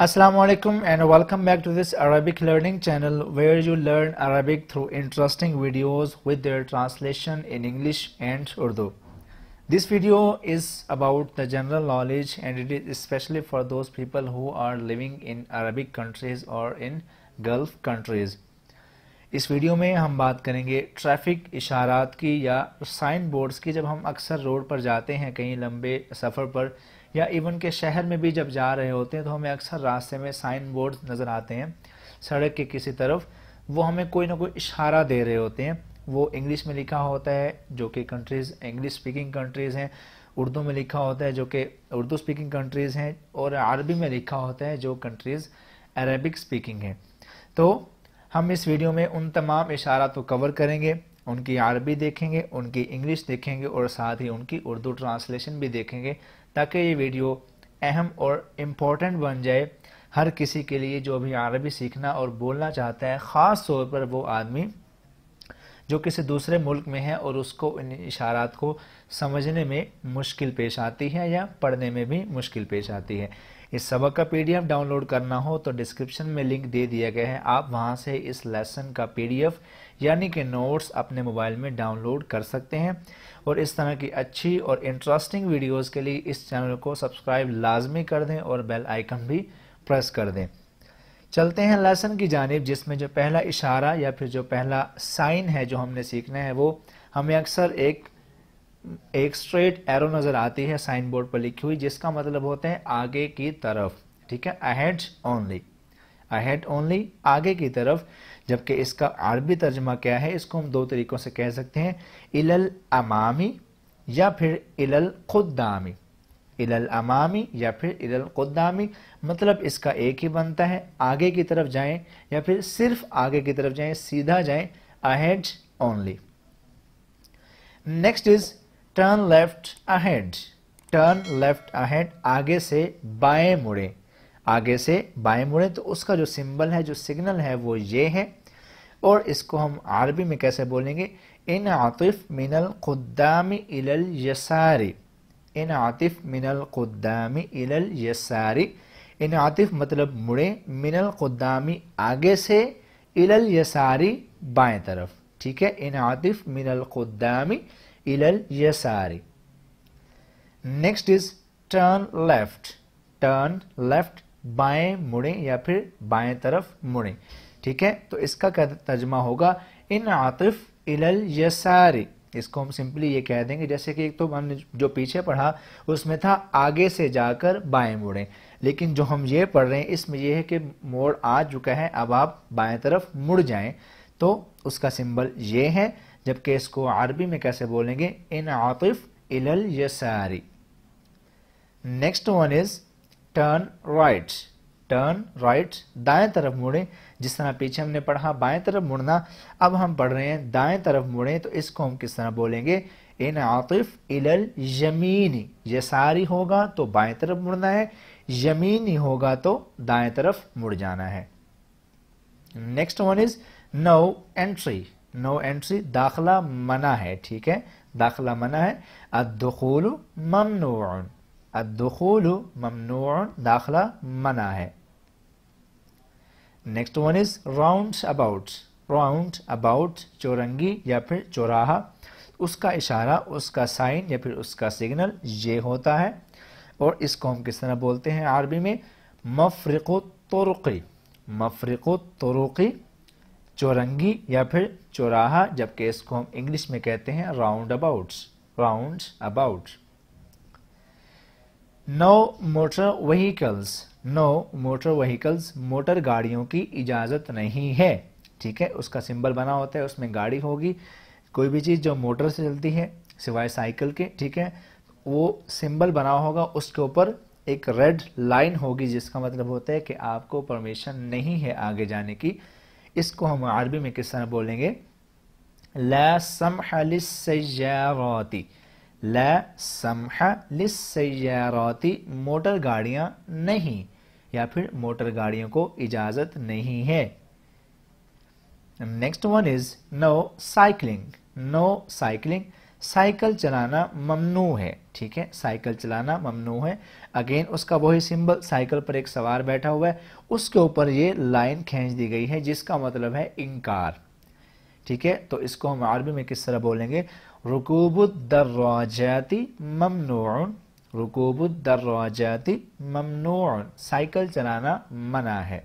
Assalamualaikum alaikum and welcome back to this Arabic learning channel where you learn Arabic through interesting videos with their translation in English and Urdu. This video is about the general knowledge and it is especially for those people who are living in Arabic countries or in Gulf countries. इस video में हम बात करेंगे traffic इशारात की या sign boards की जब हम अक्सर रोड पर जाते हैं कहीं लंबे सफ़र पर या इवन के शहर में भी जब जा रहे होते हैं तो हमें अक्सर रास्ते में साइन बोर्ड नज़र आते हैं सड़क के किसी तरफ वो हमें कोई ना कोई इशारा दे रहे होते हैं वो इंग्लिश में लिखा होता है जो कि कंट्रीज़ इंग्लिश स्पीकिंग कंट्रीज़ हैं उर्दू में लिखा होता है जो कि उर्दू स्पीकिंग कंट्रीज़ हैं और अरबी में लिखा होता है जो कंट्रीज़ अरबिक स्पीकिंग हैं तो हम इस वीडियो में उन तमाम इशारा तो कवर करेंगे उनकी अरबी देखेंगे उनकी इंग्लिश देखेंगे और साथ ही उनकी उर्दू ट्रांसलेशन भी देखेंगे ताकि ये वीडियो अहम और इम्पोर्टेंट बन जाए हर किसी के लिए जो भी अरबी सीखना और बोलना चाहता है ख़ास तौर पर वो आदमी जो किसी दूसरे मुल्क में है और उसको इन इशारात को समझने में मुश्किल पेश आती है या पढ़ने में भी मुश्किल पेश आती है इस सबक का पीडीएफ डाउनलोड करना हो तो डिस्क्रिप्शन में लिंक दे दिया गया है आप वहां से इस लेसन का पीडीएफ यानी कि नोट्स अपने मोबाइल में डाउनलोड कर सकते हैं और इस तरह की अच्छी और इंटरेस्टिंग वीडियोस के लिए इस चैनल को सब्सक्राइब लाजमी कर दें और बेल आइकन भी प्रेस कर दें चलते हैं लेसन की जानब जिसमें जो पहला इशारा या फिर जो पहला साइन है जो हमने सीखना है वो हमें अक्सर एक एक स्ट्रेट एरो नज़र आती है साइन बोर्ड पर लिखी हुई जिसका मतलब होता है आगे की तरफ ठीक है अहेड ओनली अहेड ओनली आगे की तरफ जबकि इसका अरबी तर्जमा क्या है इसको हम दो तरीक़ों से कह सकते हैं इलल अमामी या फिर इलल खुदामी इलल अमामी या फिर इलल क़ुद्दामी मतलब इसका एक ही बनता है आगे की तरफ जाएं या फिर सिर्फ आगे की तरफ जाएं सीधा जाएं ahead only next is turn left ahead turn left ahead आगे से बाएं मुड़े आगे से बाएं मुड़े तो उसका जो सिंबल है जो सिग्नल है वो ये है और इसको हम अरबी में कैसे बोलेंगे इन आतिफ मिनल खुद्दामी इलल यसारी इन आतिफ मिनल क़ुद्दामी इलल यसारी आतिफ मतलब मुड़े मिनल क़ुद्दामी आगे से इलल यसारी बाएं तरफ ठीक है इन आतिफ मिनल क़ुद्दामी इलल यसारी next is turn left turn left बाएं मुड़े या फिर बाएं तरफ मुड़े ठीक है तो इसका क्या तर्जमा होगा इन आतिफ इलल यसारी इसको हम सिंपली ये कह देंगे जैसे कि एक तो हमने जो पीछे पढ़ा उसमें था आगे से जाकर बाएं मुड़ें लेकिन जो हम ये पढ़ रहे हैं इसमें यह है कि मोड़ आ चुका है अब आप बाएं तरफ मुड़ जाएं तो उसका सिंबल ये है जबकि इसको अरबी में कैसे बोलेंगे इन आतिफ इलल यसारी next one is turn rights turn right दाएं तरफ मुड़े जिस तरह पीछे हमने पढ़ा बाएं तरफ मुड़ना अब हम पढ़ रहे हैं दाएं तरफ मुड़े तो इसको हम किस तरह बोलेंगे इन आतिफ इलल यमीनी ये सारी होगा तो बाएं तरफ मुड़ना है यमीनी होगा तो दाएं तरफ मुड़ जाना है next one is no entry no entry दाखला मना है ठीक है दाखला मना है अदखूल ममनोन अदखूल ममनोन दाखला मना है next one is roundabout roundabout चौरंगी या फिर चौराहा उसका इशारा उसका साइन या फिर उसका सिग्नल ये होता है और इसको हम किस तरह बोलते हैं अरबी में मफरको तुरुकी मफरको तुरुकी चौरंगी या फिर चौराहा जबकि इसको हम इंग्लिश में कहते हैं roundabouts roundabout no motor vehicles no motor vehicles motor गाड़ियों की इजाज़त नहीं है ठीक है उसका सिंबल बना होता है उसमें गाड़ी होगी कोई भी चीज़ जो मोटर से चलती है सिवाय साइकिल के ठीक है वो सिंबल बना होगा उसके ऊपर एक रेड लाइन होगी जिसका मतलब होता है कि आपको परमिशन नहीं है आगे जाने की इसको हम अरबी में किस तरह बोलेंगे लैसम सम सजावती मोटर गाड़ियाँ नहीं या फिर मोटर गाड़ियों को इजाज़त नहीं है next one is no cycling no cycling cycle चलाना ममनू है ठीक है साइकिल चलाना ममनू है अगेन उसका वही सिंबल साइकिल पर एक सवार बैठा हुआ है उसके ऊपर ये लाइन खींच दी गई है जिसका मतलब है इनकार ठीक है तो इसको हम आरबी में किस तरह बोलेंगे रुकूबुद्दर्राजाति ममनून रुकूबुद्दर्राजाति ममनून साइकिल चलाना मना है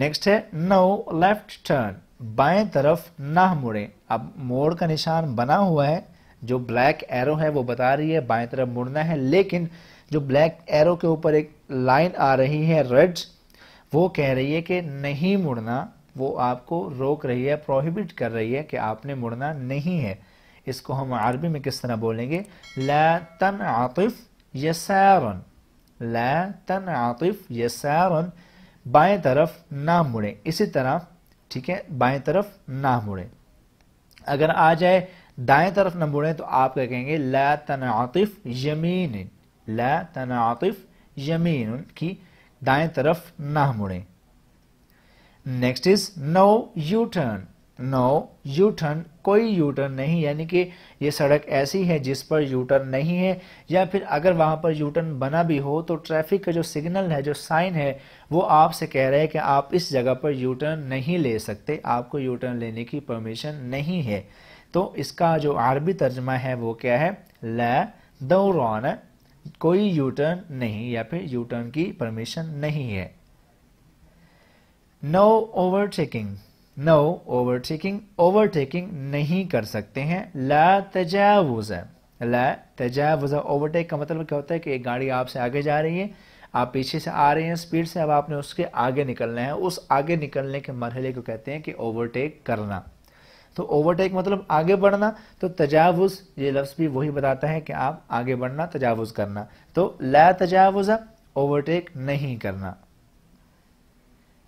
नेक्स्ट है नो लेफ्ट टर्न बाएं तरफ ना मुड़े अब मोड़ का निशान बना हुआ है जो ब्लैक एरो है वो बता रही है बाएं तरफ मुड़ना है लेकिन जो ब्लैक एरो के ऊपर एक लाइन आ रही है रेड वो कह रही है कि नहीं मुड़ना वो आपको रोक रही है प्रोहिबिट कर रही है कि आपने मुड़ना नहीं है इसको हम अरबी में किस तरह बोलेंगे ला तन आतिफ यसारन ला आतिफ यसारन बाएं तरफ ना मुड़े इसी तरह ठीक है बाएं तरफ ना मुड़े अगर आ जाए दाएं तरफ ना मुड़े तो आप क्या कहेंगे ला तन आतिफ यमीन ला तन आतिफ यमीन की दाएं तरफ ना मुड़े next is no U turn no U turn कोई यू टर्न नहीं यानी कि ये सड़क ऐसी है जिस पर यू टर्न नहीं है या फिर अगर वहां पर यू टर्न बना भी हो तो ट्रैफिक का जो सिग्नल है जो साइन है वो आपसे कह रहे हैं कि आप इस जगह पर यू टर्न नहीं ले सकते आपको यू टर्न लेने की परमिशन नहीं है तो इसका जो आरबी तर्जमा है वो क्या है ले दौरान कोई यू टर्न नहीं या फिर यू टर्न की परमिशन नहीं है no overtaking no overtaking overtaking नहीं कर सकते हैं ला तजावुज ला तजावुज ओवरटेक का मतलब क्या होता है कि एक गाड़ी आपसे आगे जा रही है आप पीछे से आ रहे हैं स्पीड से अब आपने उसके आगे निकलना है उस आगे निकलने के मरहले को कहते हैं कि ओवरटेक करना तो ओवरटेक मतलब आगे बढ़ना तो तजावुज़ ये लफ्ज़ भी वही बताता है कि आप आगे बढ़ना तजावुज़ करना तो ला तजावुज ओवरटेक नहीं करना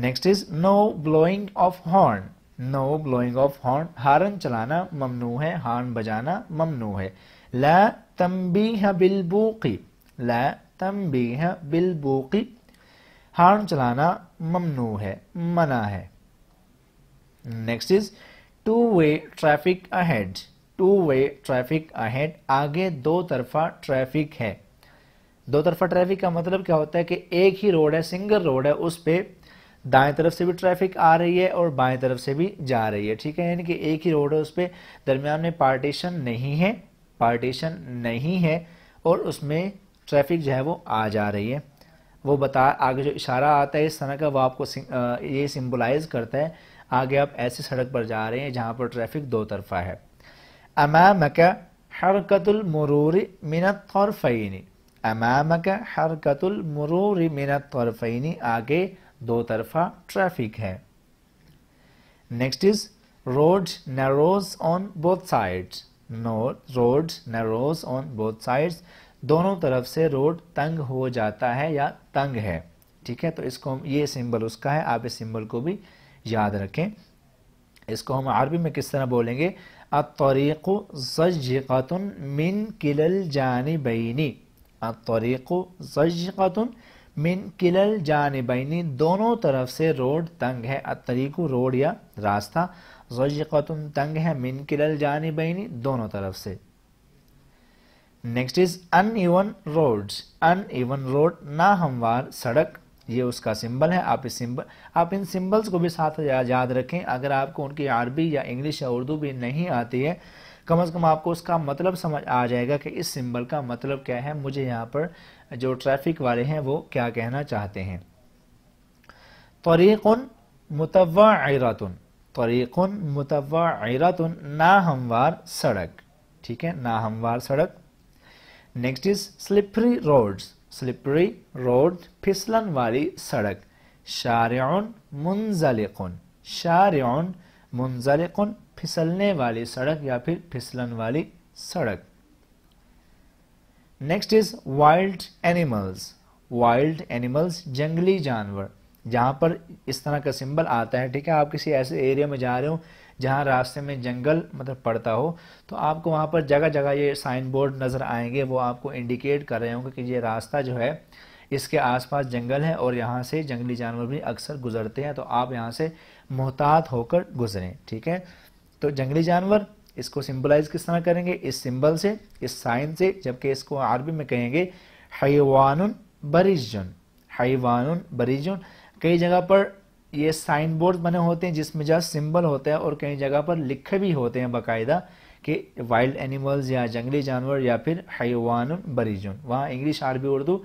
next is no blowing of horn no blowing of horn हारन चलाना ममनू है हॉर्न बजाना ममनू है ला तम्बीह बिलबूकी ला तम्बीह बिलबूकी हॉर्न चलाना ममनू है मना है next is two way traffic ahead two way traffic ahead आगे दो तरफा ट्रैफिक है दो तरफा ट्रैफिक का मतलब क्या होता है कि एक ही रोड है सिंगल रोड है उस पर दाएं तरफ से भी ट्रैफिक आ रही है और बाएं तरफ से भी जा रही है ठीक है यानी कि एक ही रोड है उस पर दरमियान में पार्टीशन नहीं है पार्टीशन नहीं है और उसमें ट्रैफिक जो है वो आ जा रही है वो बता आगे जो इशारा आता है इस तरह का वो आपको ये सिम्बलाइज करता है आगे आप ऐसी सड़क पर जा रहे हैं जहाँ पर ट्रैफिक दो तरफा है अमामक हरकतुलमरूर मिनत और का अमामक हरकतुलमरूर मिनत और फ़ैनी आगे दो तरफा ट्रैफिक है next is road narrows on both sides no road narrows on both sides दोनों तरफ से रोड तंग हो जाता है या तंग है ठीक है तो इसको हम ये सिंबल उसका है आप इस सिंबल को भी याद रखें इसको हम अरबी में किस तरह बोलेंगे अतरीक़ सजक़तन मिन किलल बैनी अतरीक़ सजक़तन मिन किलल बैनी दोनों तरफ से रोड तंग है तरीकू रोड या रास्ता जोजिकतुन तंग है मिन किलल जानबैनी दोनों तरफ से next is uneven road uneven road ना हमवार सड़क ये उसका सिंबल है आप इस सिंबल आप इन सिंबल्स को भी साथ याद रखें अगर आपको उनकी अरबी या इंग्लिश या उर्दू भी नहीं आती है कम से कम आपको उसका मतलब समझ आ जाएगा कि इस सिंबल का मतलब क्या है मुझे यहाँ पर जो ट्रैफिक वाले हैं वो क्या कहना चाहते हैं तरीक़न मुतवातन तरीक़न मुतवातन नाहमवार सड़क ठीक है नाहमवार सड़क next is slippery roads slippery road फिसलन वाली सड़क शारन मुंजलिकन शारन मुंजलिकन फिसलने वाली सड़क या फिर फिसलन वाली सड़क next is wild animals wild animals जंगली जानवर जहां पर इस तरह का सिंबल आता है ठीक है आप किसी ऐसे एरिया में जा रहे हो जहां रास्ते में जंगल मतलब पड़ता हो तो आपको वहां पर जगह जगह ये साइन बोर्ड नज़र आएंगे वो आपको इंडिकेट कर रहे होंगे कि ये रास्ता जो है इसके आसपास जंगल है और यहाँ से जंगली जानवर भी अक्सर गुजरते हैं तो आप यहाँ से मोहतात होकर गुजरें ठीक है तो जंगली जानवर इसको सिंबलाइज किस तरह करेंगे इस सिंबल से इस साइन से जबकि इसको अरबी में कहेंगे हैवान बरीजन हैवान बरीजन कई जगह पर ये साइन बोर्ड बने होते हैं जिसमें जहाँ सिंबल होता है और कई जगह पर लिखे भी होते हैं बाकायदा कि वाइल्ड एनिमल्स या जंगली जानवर या फिर हैवान बरीजन वहाँ इंग्लिश अरबी उर्दू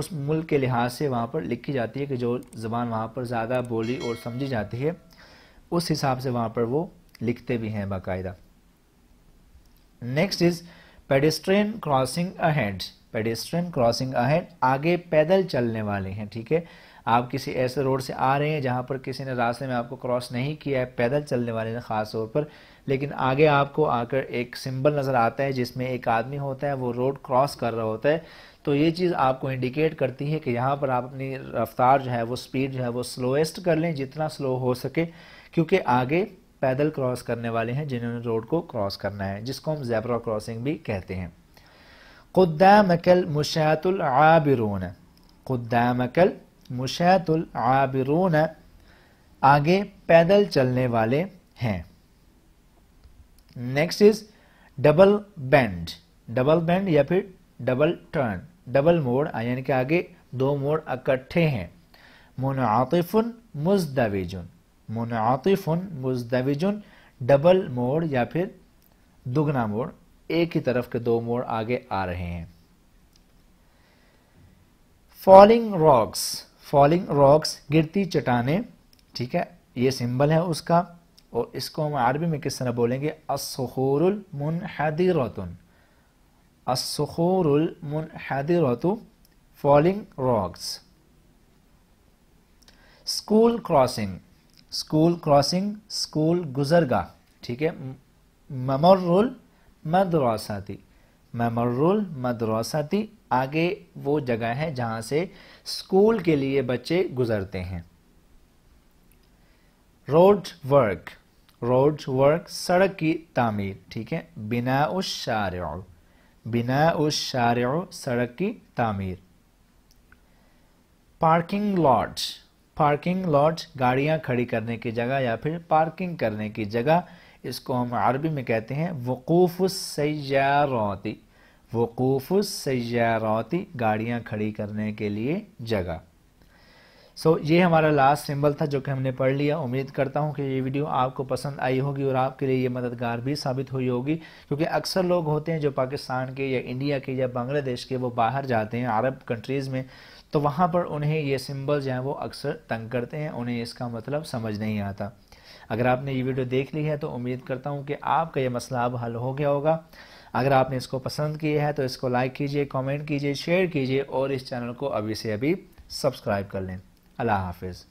उस मुल्क के लिहाज से वहाँ पर लिखी जाती है कि जो ज़बान वहाँ पर ज़्यादा बोली और समझी जाती है उस हिसाब से वहाँ पर वो लिखते भी हैं बाकायदा next is pedestrian crossing ahead pedestrian crossing ahead आगे पैदल चलने वाले हैं ठीक है आप किसी ऐसे रोड से आ रहे हैं जहां पर किसी ने रास्ते में आपको क्रॉस नहीं किया है पैदल चलने वाले हैं ख़ास तौर पर लेकिन आगे आपको आकर एक सिंबल नज़र आता है जिसमें एक आदमी होता है वो रोड क्रॉस कर रहा होता है तो ये चीज़ आपको इंडिकेट करती है कि यहाँ पर आप अपनी रफ्तार जो है वो स्पीड जो है वो स्लोएस्ट कर लें जितना स्लो हो सके क्योंकि आगे पैदल क्रॉस करने वाले हैं जिन्होंने रोड को क्रॉस करना है जिसको हम जैबरा क्रॉसिंग भी कहते हैं अकल मुशातुल आबिरून अकल मुशातुल आबिरून आगे पैदल चलने वाले हैं next is double bend double bend या फिर डबल टर्न डबल मोड़ यानी कि आगे दो मोड़ इकट्ठे हैं मुनआतिफ़ुन मुजदविजुन मुनातिफुन मुजदविजुन डबल मोड़ या फिर दुगना मोड़ एक ही तरफ के दो मोड़ आगे आ रहे हैं फॉलिंग रॉक्स फॉलिंग रॉक्स गिरती चटाने ठीक है ये सिंबल है उसका और इसको हम अरबी में किस तरह बोलेंगे असखोरुल मुनहदिरतुन असखोरुल मुनहदिरतु falling rocks school crossing school crossing school गुजरगा ठीक है ममरुल मदरसाती ममरुल मदरसाती आगे वो जगह है जहां से स्कूल के लिए बच्चे गुजरते हैं रोड वर्क रोड वर्क सड़क की तामीर ठीक है बिना उस शार बिना उस शार सड़क की तामीर पार्किंग लॉट पार्किंग लॉट गाड़ियाँ खड़ी करने की जगह या फिर पार्किंग करने की जगह इसको हम अरबी में कहते हैं वक़ूफ़ सयारौती वक़ूफ़ सयारौती गाड़ियाँ खड़ी करने के लिए जगह सो so, ये हमारा लास्ट सिंबल था जो कि हमने पढ़ लिया उम्मीद करता हूँ कि ये वीडियो आपको पसंद आई होगी और आपके लिए ये मददगार भी साबित हुई होगी क्योंकि अक्सर लोग होते हैं जो पाकिस्तान के या इंडिया के या बांग्लादेश के वो बाहर जाते हैं अरब कंट्रीज़ में तो वहाँ पर उन्हें ये सिम्बल जो हैं वो अक्सर तंग करते हैं उन्हें इसका मतलब समझ नहीं आता अगर आपने ये वीडियो देख ली है तो उम्मीद करता हूँ कि आपका ये मसला अब हल हो गया होगा अगर आपने इसको पसंद किया है तो इसको लाइक कीजिए कमेंट कीजिए शेयर कीजिए और इस चैनल को अभी से अभी सब्सक्राइब कर लें अल्लाह हाफिज़